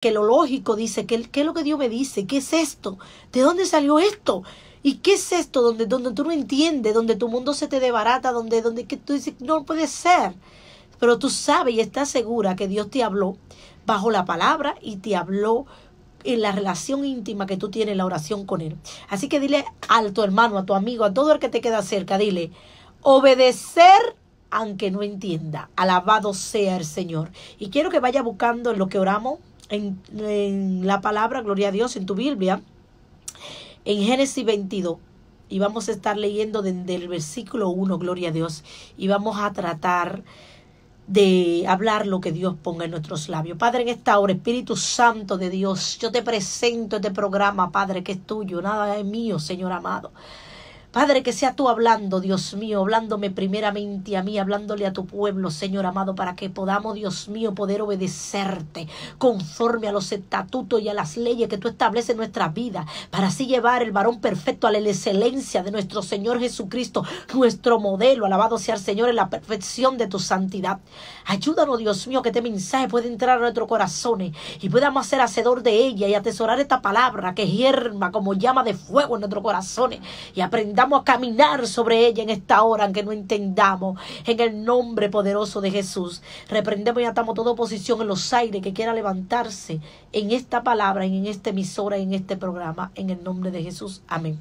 que lo lógico dice, que, ¿qué es lo que Dios me dice? ¿Qué es esto? ¿De dónde salió esto? ¿Y qué es esto? Donde, donde tú no entiendes, donde tu mundo se te debarata, donde, donde que tú dices, no puede ser. Pero tú sabes y estás segura que Dios te habló bajo la palabra y te habló en la relación íntima que tú tienes, la oración con Él. Así que dile a tu hermano, a tu amigo, a todo el que te queda cerca, dile, obedecer aunque no entienda. Alabado sea el Señor. Y quiero que vaya buscando en lo que oramos en, la palabra, gloria a Dios, en tu Biblia, en Génesis 22. Y vamos a estar leyendo desde el versículo 1, gloria a Dios. Y vamos a tratar de hablar lo que Dios ponga en nuestros labios. Padre, en esta hora, Espíritu Santo de Dios, yo te presento este programa, Padre, que es tuyo, nada es mío, Señor amado. Padre, que sea tú hablando, Dios mío, hablándome primeramente a mí, hablándole a tu pueblo, Señor amado, para que podamos, Dios mío, poder obedecerte conforme a los estatutos y a las leyes que tú estableces en nuestra vida, para así llevar el varón perfecto a la excelencia de nuestro Señor Jesucristo, nuestro modelo, alabado sea el Señor, en la perfección de tu santidad. Ayúdanos, Dios mío, que este mensaje pueda entrar a nuestros corazones y podamos ser hacedor de ella y atesorar esta palabra que hierma como llama de fuego en nuestros corazones y aprender vamos a caminar sobre ella en esta hora, aunque no entendamos. En el nombre poderoso de Jesús. Reprendemos y atamos toda oposición en los aires que quiera levantarse en esta palabra, en esta emisora, en este programa. En el nombre de Jesús. Amén.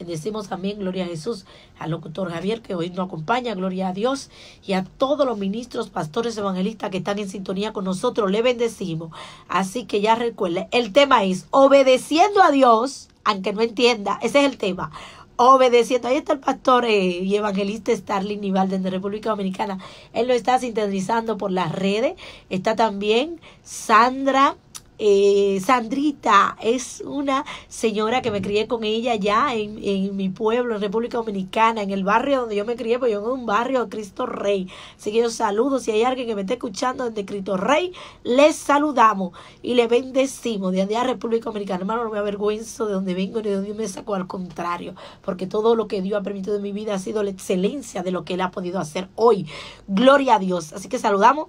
Bendecimos también, gloria a Jesús, al locutor Javier que hoy nos acompaña, gloria a Dios, y a todos los ministros, pastores, evangelistas que están en sintonía con nosotros, le bendecimos. Así que ya recuerde el tema es obedeciendo a Dios aunque no entienda, ese es el tema. Obedeciendo. Ahí está el pastor eh, y evangelista Starling Nivalden de República Dominicana. Él lo está sintetizando por las redes. Está también Sandra eh, Sandrita es una señora que me crié con ella ya en, mi pueblo, en República Dominicana, en el barrio donde yo me crié, pues yo en un barrio de Cristo Rey. Así que yo saludo, si hay alguien que me esté escuchando desde Cristo Rey, les saludamos y le bendecimos de allá a República Dominicana. Hermano, no me avergüenzo de donde vengo ni de donde me saco, al contrario, porque todo lo que Dios ha permitido en mi vida ha sido la excelencia de lo que Él ha podido hacer hoy. Gloria a Dios. Así que saludamos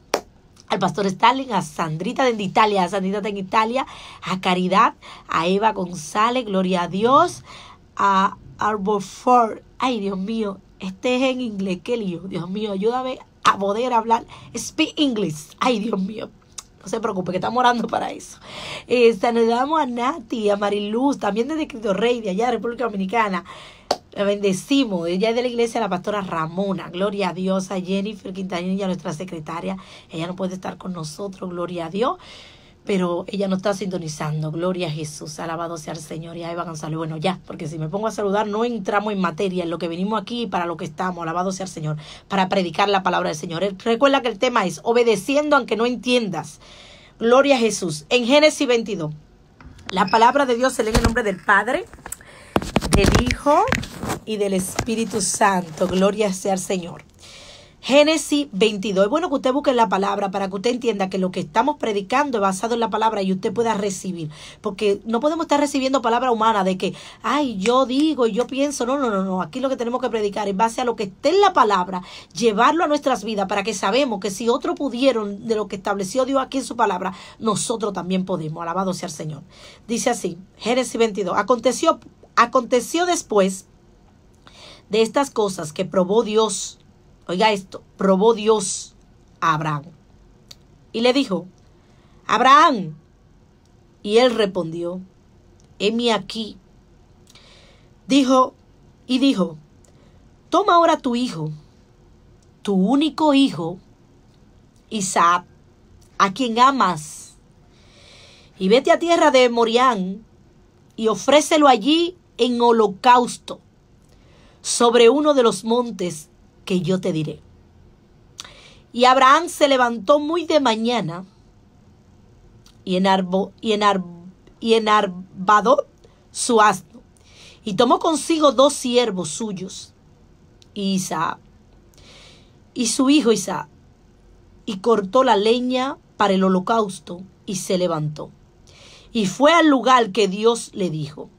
pastor Stalin, a Sandrita de Italia, a Sandrita de Italia, a Caridad, a Eva González, Gloria a Dios, a Arbor Ford. Ay, Dios mío, este es en inglés, qué lío. Dios mío, ayúdame a poder hablar. Speak English. Ay, Dios mío. No se preocupe, que estamos orando para eso. Eh, saludamos a Nati, a Mariluz, también desde Cristo Rey, de allá de República Dominicana. La bendecimos. Ella es de la iglesia la pastora Ramona. Gloria a Dios. A Jennifer Quintanilla, nuestra secretaria. Ella no puede estar con nosotros. Gloria a Dios. Pero ella no está sintonizando. Gloria a Jesús. Alabado sea el Señor. Y a Eva González. Bueno, ya, porque si me pongo a saludar, no entramos en materia, en lo que venimos aquí para lo que estamos. Alabado sea el Señor. Para predicar la palabra del Señor. Eh, recuerda que el tema es obedeciendo aunque no entiendas. Gloria a Jesús. En Génesis 22. La palabra de Dios se lee en el nombre del Padre, del Hijo y del Espíritu Santo. Gloria sea al Señor. Génesis 22. Es bueno que usted busque la palabra para que usted entienda que lo que estamos predicando es basado en la palabra y usted pueda recibir. Porque no podemos estar recibiendo palabra humana de que, ay, yo digo, y yo pienso. No, no, no, no. Aquí lo que tenemos que predicar es base a lo que esté en la palabra, llevarlo a nuestras vidas para que sabemos que si otros pudieron de lo que estableció Dios aquí en su palabra, nosotros también podemos. Alabado sea el Señor. Dice así, Génesis 22. Aconteció Aconteció después de estas cosas que probó Dios, oiga esto, probó Dios a Abraham. Y le dijo, Abraham. Y él respondió, mi aquí. Dijo, y dijo, toma ahora tu hijo, tu único hijo, Isaac, a quien amas, y vete a tierra de Morián y ofrécelo allí en holocausto sobre uno de los montes que yo te diré. Y Abraham se levantó muy de mañana y, enarbado y, enar, y su asno y tomó consigo dos siervos suyos y su hijo Isaac y cortó la leña para el holocausto y se levantó y fue al lugar que Dios le dijo.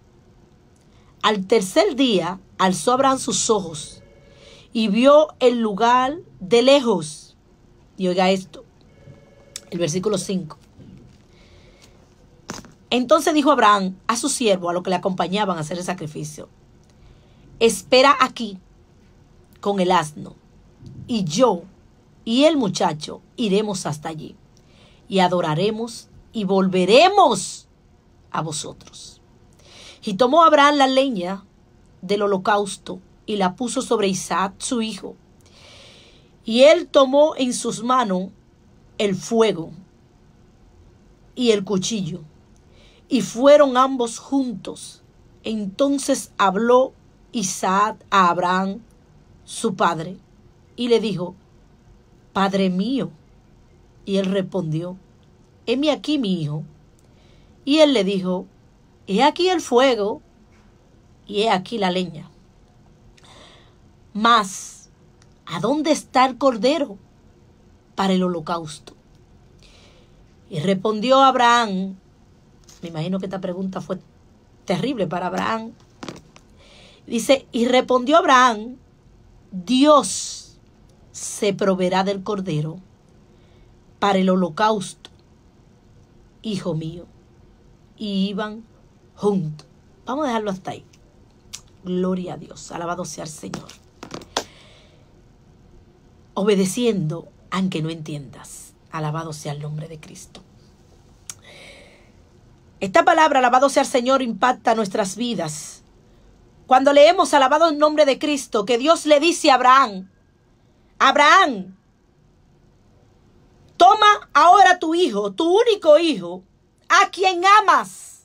Al tercer día alzó Abraham sus ojos y vio el lugar de lejos. Y oiga esto, el versículo 5. Entonces dijo Abraham a su siervo, a lo que le acompañaban a hacer el sacrificio, espera aquí con el asno, y yo y el muchacho iremos hasta allí, y adoraremos y volveremos a vosotros. Y tomó Abraham la leña del holocausto y la puso sobre Isaac, su hijo. Y él tomó en sus manos el fuego y el cuchillo. Y fueron ambos juntos. Entonces habló Isaac a Abraham, su padre, y le dijo, Padre mío. Y él respondió, heme aquí mi hijo. Y él le dijo, He aquí el fuego y he aquí la leña. Mas, ¿a dónde está el cordero para el holocausto? Y respondió Abraham, me imagino que esta pregunta fue terrible para Abraham. Dice, y respondió Abraham, Dios se proveerá del cordero para el holocausto, hijo mío. Y iban juntos. Vamos a dejarlo hasta ahí. Gloria a Dios, alabado sea el Señor. Obedeciendo aunque no entiendas. Alabado sea el nombre de Cristo. Esta palabra, alabado sea el Señor, impacta nuestras vidas. Cuando leemos alabado el nombre de Cristo, que Dios le dice a Abraham, Abraham, toma ahora tu hijo, tu único hijo, a quien amas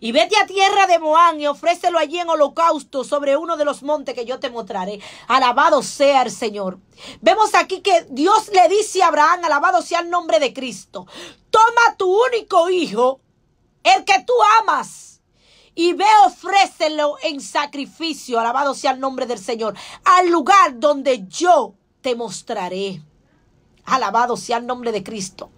y vete a tierra de Moán y ofrécelo allí en holocausto sobre uno de los montes que yo te mostraré. Alabado sea el Señor. Vemos aquí que Dios le dice a Abraham, alabado sea el nombre de Cristo, toma tu único hijo, el que tú amas, y ve ofrécelo en sacrificio, alabado sea el nombre del Señor, al lugar donde yo te mostraré. Alabado sea el nombre de Cristo.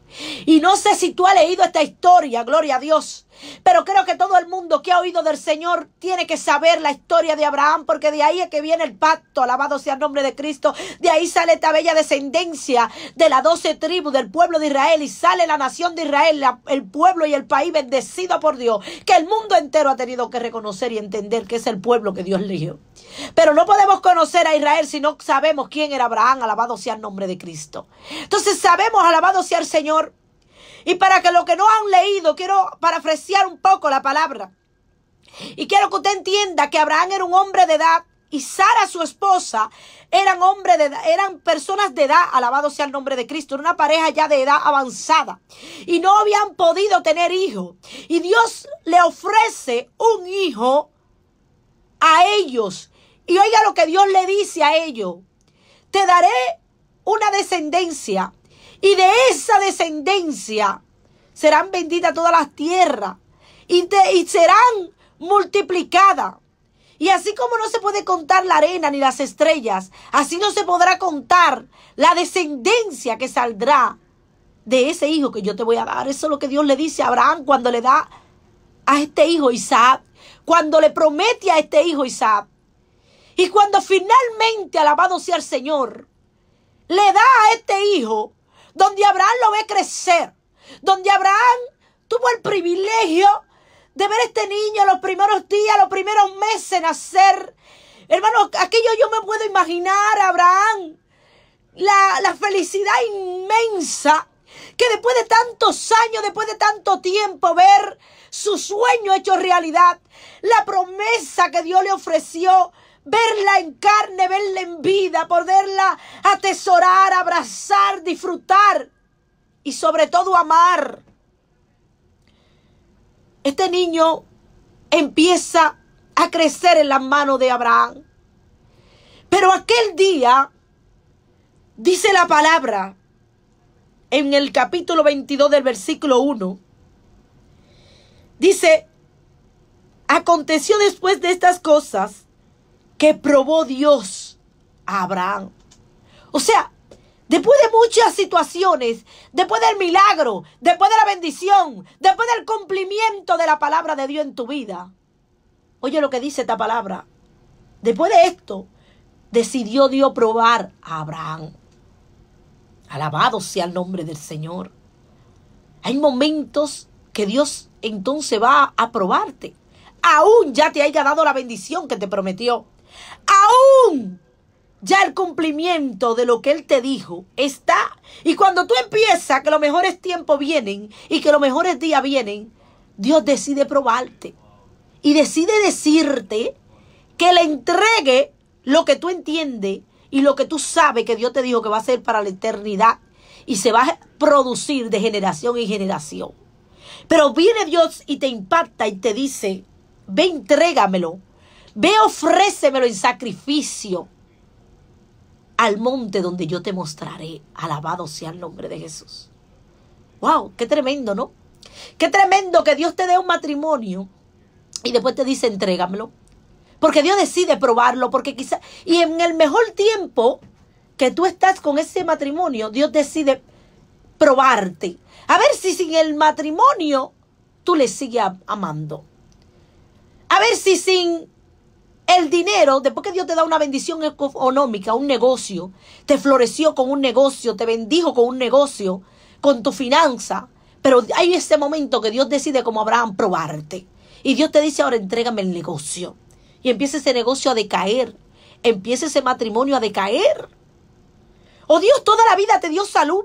Y no sé si tú has leído esta historia, gloria a Dios. Pero creo que todo el mundo que ha oído del Señor tiene que saber la historia de Abraham, porque de ahí es que viene el pacto, alabado sea el nombre de Cristo. De ahí sale esta bella descendencia de la doce tribus del pueblo de Israel y sale la nación de Israel, el pueblo y el país bendecido por Dios, que el mundo entero ha tenido que reconocer y entender que es el pueblo que Dios eligió. Pero no podemos conocer a Israel si no sabemos quién era Abraham, alabado sea el nombre de Cristo. Entonces sabemos, alabado sea el Señor, y para que los que no han leído, quiero parafrasear un poco la palabra. Y quiero que usted entienda que Abraham era un hombre de edad y Sara, su esposa, eran hombre de eran personas de edad, alabado sea el nombre de Cristo, era una pareja ya de edad avanzada y no habían podido tener hijos. Y Dios le ofrece un hijo a ellos. Y oiga lo que Dios le dice a ellos. Te daré una descendencia y de esa descendencia serán benditas todas las tierras y, serán multiplicadas. Y así como no se puede contar la arena ni las estrellas, así no se podrá contar la descendencia que saldrá de ese hijo que yo te voy a dar. Eso es lo que Dios le dice a Abraham cuando le da a este hijo Isaac, cuando le promete a este hijo Isaac. Y cuando finalmente, alabado sea el Señor, le da a este hijo donde Abraham lo ve crecer, donde Abraham tuvo el privilegio de ver a este niño los primeros días, los primeros meses nacer. Hermano, aquello yo me puedo imaginar, Abraham, la, la felicidad inmensa que después de tantos años, después de tanto tiempo, ver su sueño hecho realidad, la promesa que Dios le ofreció, verla en carne, verla en vida, poderla atesorar, abrazar, disfrutar y sobre todo amar. Este niño empieza a crecer en las manos de Abraham. Pero aquel día, dice la palabra, en el capítulo 22 del versículo 1, dice, aconteció después de estas cosas, que probó Dios a Abraham. O sea, después de muchas situaciones, después del milagro, después de la bendición, después del cumplimiento de la palabra de Dios en tu vida. Oye lo que dice esta palabra. Después de esto, decidió Dios probar a Abraham. Alabado sea el nombre del Señor. Hay momentos que Dios entonces va a probarte. Aún ya te haya dado la bendición que te prometió. Aún ya el cumplimiento de lo que Él te dijo está. Y cuando tú empiezas que los mejores tiempos vienen y que los mejores días vienen, Dios decide probarte. Y decide decirte que le entregue lo que tú entiendes y lo que tú sabes que Dios te dijo que va a ser para la eternidad. Y se va a producir de generación en generación. Pero viene Dios y te impacta y te dice, ve, entrégamelo Ve, ofrécemelo en sacrificio al monte donde yo te mostraré. Alabado sea el nombre de Jesús. ¡Wow! ¡Qué tremendo, ¿no? ¡Qué tremendo que Dios te dé un matrimonio y después te dice, entrégamelo! Porque Dios decide probarlo, porque quizá... Y en el mejor tiempo que tú estás con ese matrimonio, Dios decide probarte. A ver si sin el matrimonio tú le sigues amando. A ver si sin el dinero, después que Dios te da una bendición económica, un negocio, te floreció con un negocio, te bendijo con un negocio, con tu finanza, pero hay ese momento que Dios decide como Abraham probarte. Y Dios te dice, ahora entrégame el negocio. Y empieza ese negocio a decaer. Empieza ese matrimonio a decaer. O oh Dios, toda la vida te dio salud.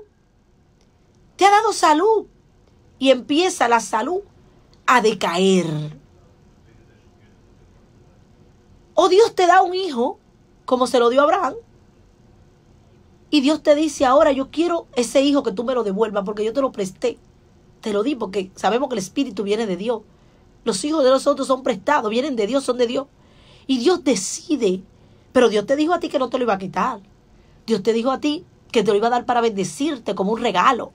Te ha dado salud. Y empieza la salud a decaer. O Dios te da un hijo, como se lo dio a Abraham, y Dios te dice ahora, yo quiero ese hijo que tú me lo devuelvas porque yo te lo presté. Te lo di porque sabemos que el espíritu viene de Dios. Los hijos de nosotros son prestados, vienen de Dios, son de Dios. Y Dios decide. Pero Dios te dijo a ti que no te lo iba a quitar. Dios te dijo a ti que te lo iba a dar para bendecirte como un regalo.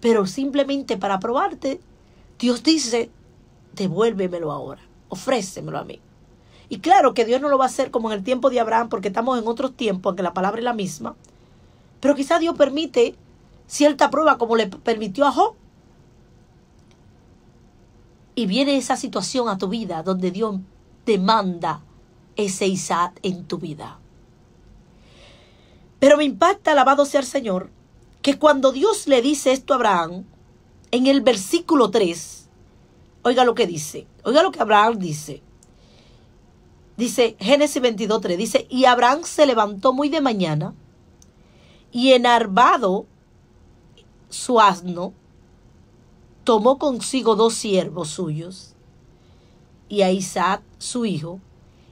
Pero simplemente para probarte, Dios dice, devuélvemelo ahora, ofrécemelo a mí. Y claro que Dios no lo va a hacer como en el tiempo de Abraham, porque estamos en otros tiempos, aunque la palabra es la misma. Pero quizás Dios permite cierta prueba como le permitió a Job. Y viene esa situación a tu vida donde Dios te manda ese Isaac en tu vida. Pero me impacta, alabado sea el Señor, que cuando Dios le dice esto a Abraham, en el versículo 3, oiga lo que dice, oiga lo que Abraham dice. Dice Génesis 3, dice, y Abraham se levantó muy de mañana y enarvado su asno, tomó consigo dos siervos suyos y a Isaac su hijo,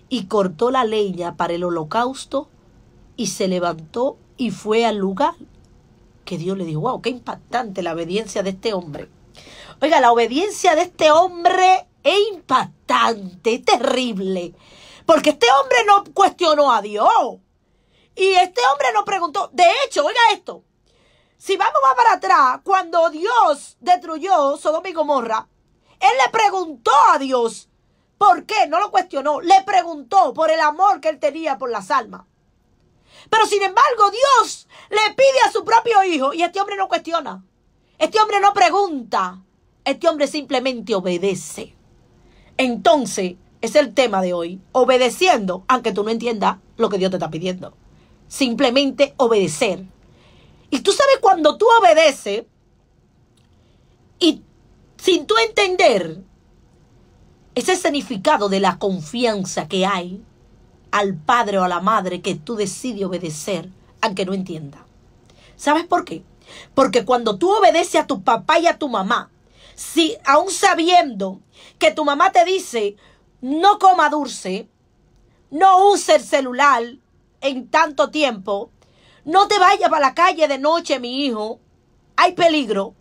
y cortó la leña para el holocausto y se levantó y fue al lugar que Dios le dijo, wow, qué impactante la obediencia de este hombre. Oiga, la obediencia de este hombre es impactante, terrible. Porque este hombre no cuestionó a Dios. Y este hombre no preguntó. De hecho, oiga esto. Si vamos más para atrás, cuando Dios destruyó Sodoma y Gomorra, él le preguntó a Dios. ¿Por qué? No lo cuestionó. Le preguntó por el amor que él tenía por las almas. Pero sin embargo, Dios le pide a su propio hijo y este hombre no cuestiona. Este hombre no pregunta. Este hombre simplemente obedece. Entonces, es el tema de hoy, obedeciendo, aunque tú no entiendas lo que Dios te está pidiendo. Simplemente obedecer. Y tú sabes cuando tú obedeces y sin tú entender ese significado de la confianza que hay al padre o a la madre que tú decides obedecer, aunque no entienda. ¿Sabes por qué? Porque cuando tú obedeces a tu papá y a tu mamá, si aún sabiendo que tu mamá te dice, no coma dulce, no use el celular en tanto tiempo, no te vayas para la calle de noche, mi hijo, hay peligro.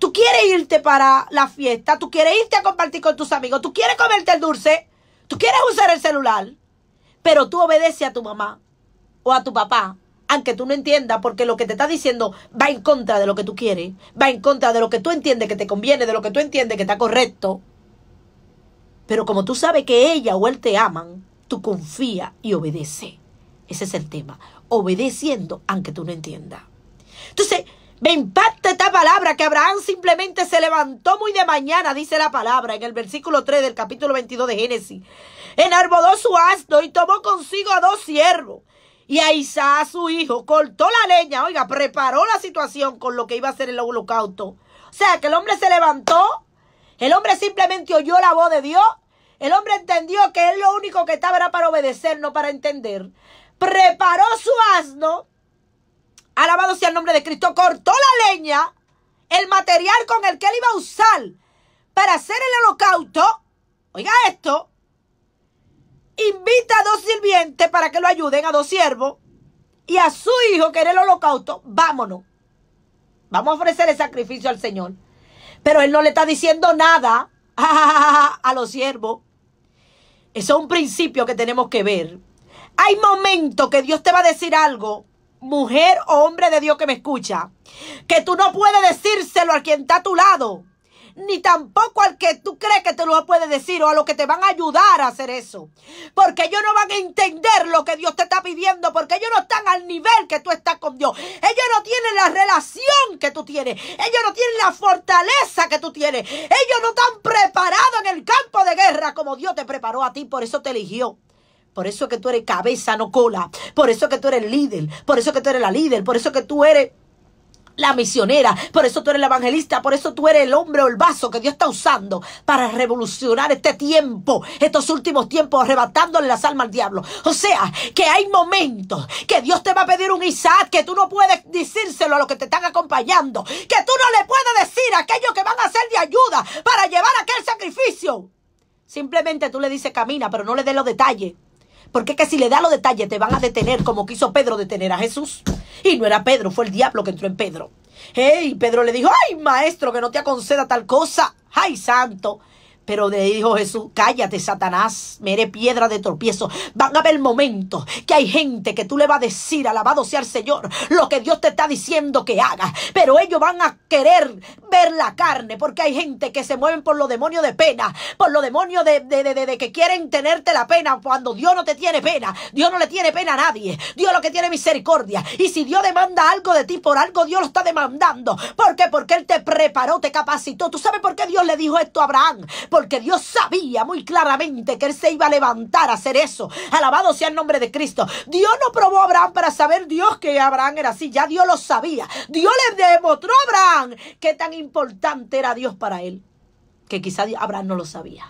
Tú quieres irte para la fiesta, tú quieres irte a compartir con tus amigos, tú quieres comerte el dulce, tú quieres usar el celular, pero tú obedeces a tu mamá o a tu papá, aunque tú no entiendas, porque lo que te está diciendo va en contra de lo que tú quieres, va en contra de lo que tú entiendes que te conviene, de lo que tú entiendes que está correcto. Pero como tú sabes que ella o él te aman, tú confía y obedece. Ese es el tema. Obedeciendo aunque tú no entiendas. Entonces, me impacta esta palabra que Abraham simplemente se levantó muy de mañana, dice la palabra en el versículo 3 del capítulo 22 de Génesis. Enarboló su asno y tomó consigo a dos siervos. Y a Isaac, su hijo, cortó la leña, oiga, preparó la situación con lo que iba a ser el holocausto. O sea, que el hombre se levantó el hombre simplemente oyó la voz de Dios. El hombre entendió que él lo único que estaba era para obedecer, no para entender. Preparó su asno. Alabado sea el nombre de Cristo. Cortó la leña. El material con el que él iba a usar para hacer el holocausto. Oiga esto. Invita a dos sirvientes para que lo ayuden, a dos siervos. Y a su hijo que era el holocausto. Vámonos. Vamos a ofrecer el sacrificio al Señor. Pero él no le está diciendo nada a los siervos. Eso es un principio que tenemos que ver. Hay momentos que Dios te va a decir algo, mujer o hombre de Dios que me escucha, que tú no puedes decírselo a quien está a tu lado ni tampoco al que tú crees que te lo puede decir o a los que te van a ayudar a hacer eso. Porque ellos no van a entender lo que Dios te está pidiendo, porque ellos no están al nivel que tú estás con Dios. Ellos no tienen la relación que tú tienes, ellos no tienen la fortaleza que tú tienes, ellos no están preparados en el campo de guerra como Dios te preparó a ti, por eso te eligió. Por eso que tú eres cabeza, no cola. Por eso que tú eres líder. Por eso que tú eres la líder. Por eso que tú eres la misionera, por eso tú eres el evangelista, por eso tú eres el hombre o el vaso que Dios está usando para revolucionar este tiempo, estos últimos tiempos, arrebatándole las almas al diablo. O sea, que hay momentos que Dios te va a pedir un Isaac que tú no puedes decírselo a los que te están acompañando, que tú no le puedes decir a aquellos que van a ser de ayuda para llevar aquel sacrificio. Simplemente tú le dices camina, pero no le des los detalles. Porque es que si le da los detalles te van a detener como quiso Pedro detener a Jesús. Y no era Pedro, fue el diablo que entró en Pedro. Hey, Pedro le dijo, ay maestro, que no te aconceda tal cosa. Ay santo. Pero le dijo Jesús, cállate Satanás, me piedra de tropiezo. Van a el momento que hay gente que tú le vas a decir, alabado sea el Señor, lo que Dios te está diciendo que haga. Pero ellos van a querer ver la carne, porque hay gente que se mueven por los demonios de pena, por los demonios de, de, que quieren tenerte la pena cuando Dios no te tiene pena. Dios no le tiene pena a nadie. Dios lo que tiene misericordia. Y si Dios demanda algo de ti, por algo Dios lo está demandando. ¿Por qué? Porque Él te preparó, te capacitó. ¿Tú sabes por qué Dios le dijo esto a Abraham? Porque Dios sabía muy claramente que Él se iba a levantar a hacer eso. Alabado sea el nombre de Cristo. Dios no probó a Abraham para saber Dios que Abraham era así. Ya Dios lo sabía. Dios le demostró a Abraham que tan importante era Dios para él, que quizá Abraham no lo sabía.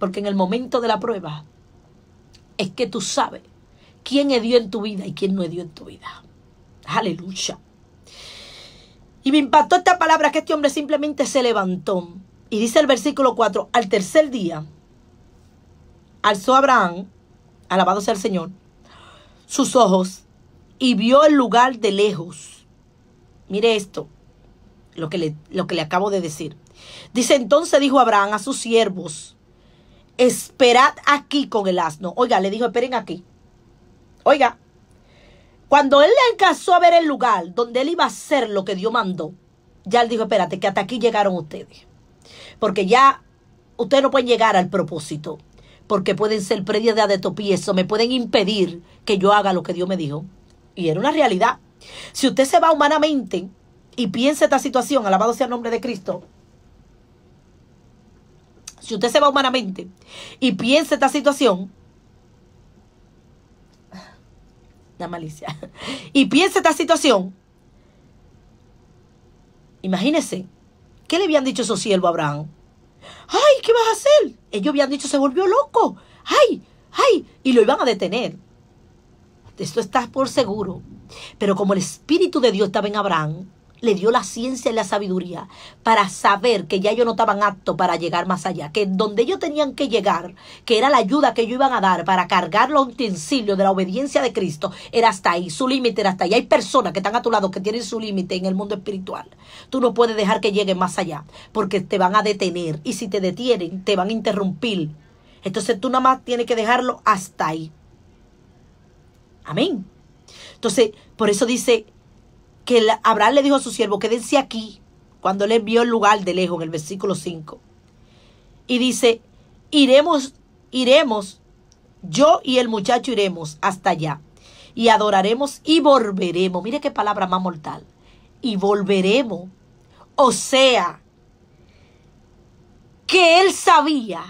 Porque en el momento de la prueba es que tú sabes quién dio en tu vida y quién no dio en tu vida. Aleluya. Y me impactó esta palabra que este hombre simplemente se levantó. Y dice el versículo 4, al tercer día, alzó Abraham, alabado sea el Señor, sus ojos y vio el lugar de lejos. Mire esto, lo que, le, lo que le acabo de decir. Dice entonces dijo Abraham a sus siervos, esperad aquí con el asno. Oiga, le dijo, esperen aquí. Oiga, cuando él le alcanzó a ver el lugar donde él iba a hacer lo que Dios mandó, ya él dijo, espérate, que hasta aquí llegaron ustedes. Porque ya ustedes no pueden llegar al propósito, porque pueden ser predios de eso me pueden impedir que yo haga lo que Dios me dijo. Y era una realidad. Si usted se va humanamente, y piense esta situación, alabado sea el nombre de Cristo, si usted se va humanamente y piensa esta situación, la malicia, y piensa esta situación, imagínese, ¿qué le habían dicho esos siervos a Abraham? ¡Ay, qué vas a hacer! Ellos habían dicho, se volvió loco, ¡ay, ay! Y lo iban a detener. Esto está por seguro. Pero como el Espíritu de Dios estaba en Abraham, le dio la ciencia y la sabiduría para saber que ya ellos no estaban aptos para llegar más allá, que donde ellos tenían que llegar, que era la ayuda que ellos iban a dar para cargar los utensilios de la obediencia de Cristo, era hasta ahí, su límite era hasta ahí. Hay personas que están a tu lado que tienen su límite en el mundo espiritual. Tú no puedes dejar que lleguen más allá, porque te van a detener y si te detienen, te van a interrumpir. Entonces tú nada más tienes que dejarlo hasta ahí. Amén. Entonces, por eso dice que Abraham le dijo a su siervo, quédense aquí, cuando le envió el lugar de lejos en el versículo 5. Y dice, iremos, iremos, yo y el muchacho iremos hasta allá y adoraremos y volveremos. Mire qué palabra más mortal. Y volveremos. O sea, que él sabía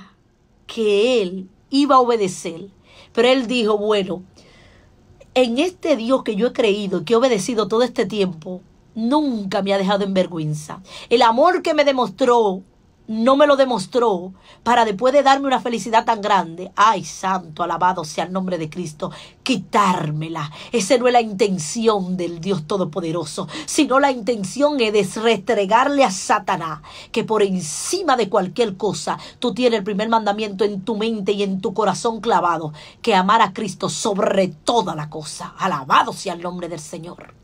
que él iba a obedecer, pero él dijo, bueno, en este Dios que yo he creído y que he obedecido todo este tiempo, nunca me ha dejado en vergüenza. El amor que me demostró no me lo demostró para después de darme una felicidad tan grande, ay santo, alabado sea el nombre de Cristo, quitármela. Esa no es la intención del Dios Todopoderoso, sino la intención es retregarle a Satanás que por encima de cualquier cosa tú tienes el primer mandamiento en tu mente y en tu corazón clavado, que amar a Cristo sobre toda la cosa. Alabado sea el nombre del Señor.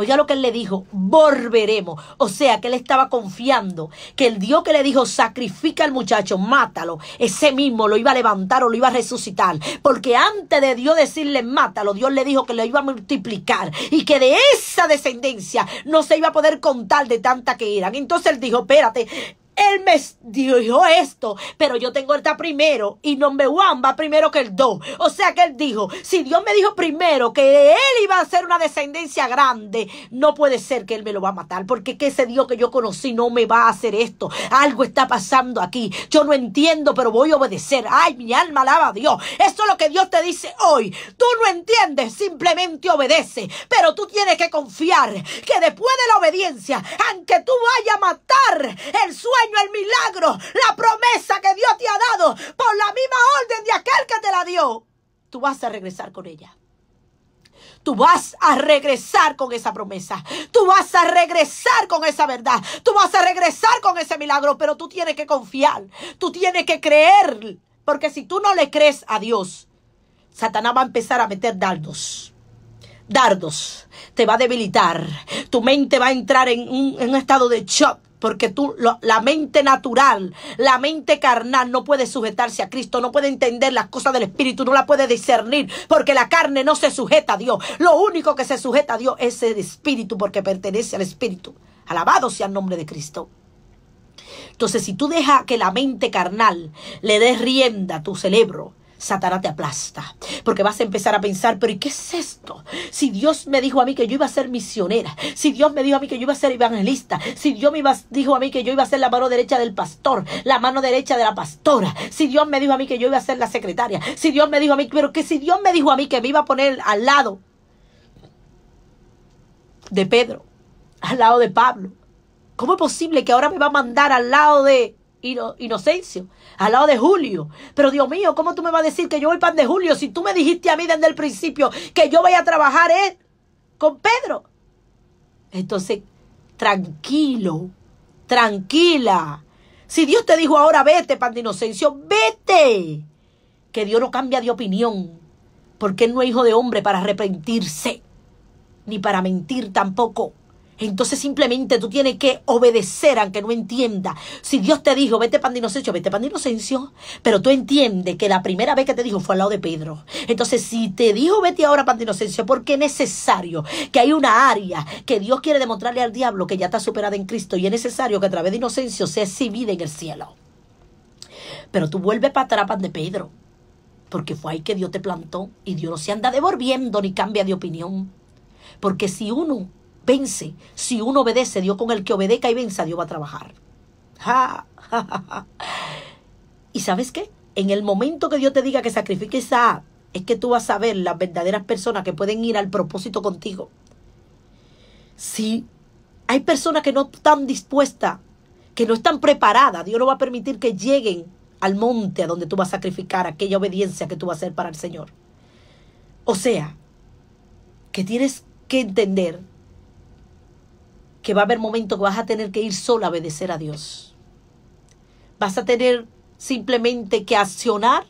Oiga pues lo que él le dijo, volveremos. O sea, que él estaba confiando que el Dios que le dijo, sacrifica al muchacho, mátalo, ese mismo lo iba a levantar o lo iba a resucitar. Porque antes de Dios decirle, mátalo, Dios le dijo que lo iba a multiplicar y que de esa descendencia no se iba a poder contar de tanta que eran. Entonces él dijo, espérate, él me dijo esto, pero yo tengo esta primero y no me va primero que el dos. O sea que él dijo, si Dios me dijo primero que él iba a ser una descendencia grande, no puede ser que él me lo va a matar, porque que ese Dios que yo conocí no me va a hacer esto. Algo está pasando aquí. Yo no entiendo, pero voy a obedecer. Ay, mi alma alaba a Dios. Esto es lo que Dios te dice hoy. Tú no entiendes, simplemente obedece, pero tú tienes que confiar que después de la obediencia, aunque tú vayas a matar el sueño el milagro, la promesa que Dios te ha dado por la misma orden de aquel que te la dio, tú vas a regresar con ella. Tú vas a regresar con esa promesa. Tú vas a regresar con esa verdad. Tú vas a regresar con ese milagro. Pero tú tienes que confiar. Tú tienes que creer. Porque si tú no le crees a Dios, Satanás va a empezar a meter dardos. Dardos. Te va a debilitar. Tu mente va a entrar en un, en un estado de shock porque tú, la mente natural, la mente carnal no puede sujetarse a Cristo, no puede entender las cosas del Espíritu, no la puede discernir, porque la carne no se sujeta a Dios. Lo único que se sujeta a Dios es el Espíritu, porque pertenece al Espíritu. Alabado sea el nombre de Cristo. Entonces, si tú dejas que la mente carnal le dé rienda a tu cerebro, Satanás te aplasta. Porque vas a empezar a pensar, pero ¿y qué es esto? Si Dios me dijo a mí que yo iba a ser misionera, si Dios me dijo a mí que yo iba a ser evangelista, si Dios me dijo a mí que yo iba a ser la mano derecha del pastor, la mano derecha de la pastora, si Dios me dijo a mí que yo iba a ser la secretaria, si Dios me dijo a mí, pero que si Dios me dijo a mí que me iba a poner al lado de Pedro, al lado de Pablo, ¿cómo es posible que ahora me va a mandar al lado de Inocencio, al lado de Julio. Pero Dios mío, ¿cómo tú me vas a decir que yo voy pan de Julio si tú me dijiste a mí desde el principio que yo voy a trabajar eh, con Pedro? Entonces, tranquilo, tranquila. Si Dios te dijo ahora vete, pan de Inocencio, vete. Que Dios no cambia de opinión, porque Él no es hijo de hombre para arrepentirse, ni para mentir tampoco. Entonces simplemente tú tienes que obedecer aunque no entienda. Si Dios te dijo, vete pan de inocencio, vete pan de inocencio, pero tú entiendes que la primera vez que te dijo fue al lado de Pedro. Entonces si te dijo, vete ahora pan de inocencio, porque es necesario que hay una área que Dios quiere demostrarle al diablo que ya está superada en Cristo y es necesario que a través de inocencio sea exhibida en el cielo. Pero tú vuelves para atrás pan de Pedro. Porque fue ahí que Dios te plantó y Dios no se anda devolviendo ni cambia de opinión. Porque si uno vence. Si uno obedece, Dios con el que obedezca y venza, Dios va a trabajar. ¿Y sabes qué? En el momento que Dios te diga que sacrifiques a, es que tú vas a ver las verdaderas personas que pueden ir al propósito contigo. Si hay personas que no están dispuestas, que no están preparadas, Dios no va a permitir que lleguen al monte a donde tú vas a sacrificar aquella obediencia que tú vas a hacer para el Señor. O sea, que tienes que entender que va a haber momentos que vas a tener que ir sola a obedecer a Dios. Vas a tener simplemente que accionar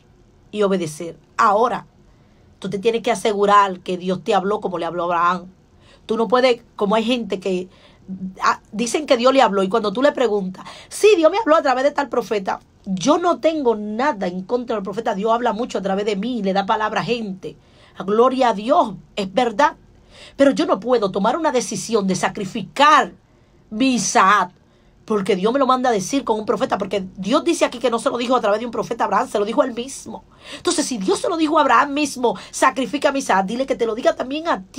y obedecer. Ahora, tú te tienes que asegurar que Dios te habló como le habló a Abraham. Tú no puedes, como hay gente que ah, dicen que Dios le habló y cuando tú le preguntas, sí, Dios me habló a través de tal profeta, yo no tengo nada en contra del profeta, Dios habla mucho a través de mí, y le da palabra a gente. Gloria a Dios, es verdad. Pero yo no puedo tomar una decisión de sacrificar mi Isaac porque Dios me lo manda a decir con un profeta, porque Dios dice aquí que no se lo dijo a través de un profeta Abraham, se lo dijo él mismo. Entonces, si Dios se lo dijo a Abraham mismo, sacrifica a Isaac, dile que te lo diga también a ti.